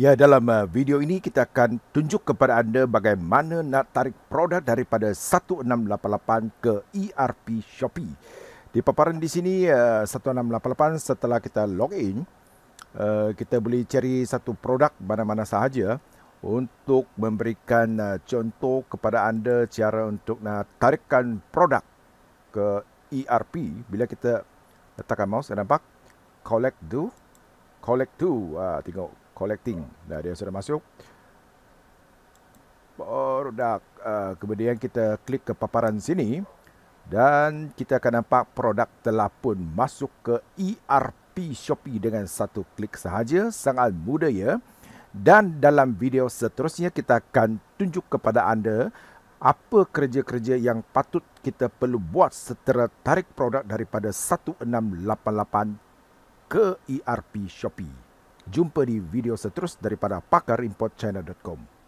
Ya, dalam uh, video ini kita akan tunjuk kepada anda bagaimana nak tarik produk daripada 1688 ke ERP Shopee. Di paparan di sini, 1688 uh, setelah kita login, uh, kita boleh cari satu produk mana-mana sahaja untuk memberikan contoh kepada anda cara untuk nak tarikkan produk ke ERP. Bila kita letakkan mouse, nampak? Collect do. Collect tu, Ah, tengok collecting. Dah dia sudah masuk. Produk. Uh, kemudian kita klik ke paparan sini dan kita akan nampak produk telah pun masuk ke ERP Shopee dengan satu klik sahaja. Sangat mudah ya. Dan dalam video seterusnya kita akan tunjuk kepada anda apa kerja-kerja yang patut kita perlu buat setelah tarik produk daripada 1688 ke ERP Shopee. Jumpa di video seterus daripada pakarimportchina.com.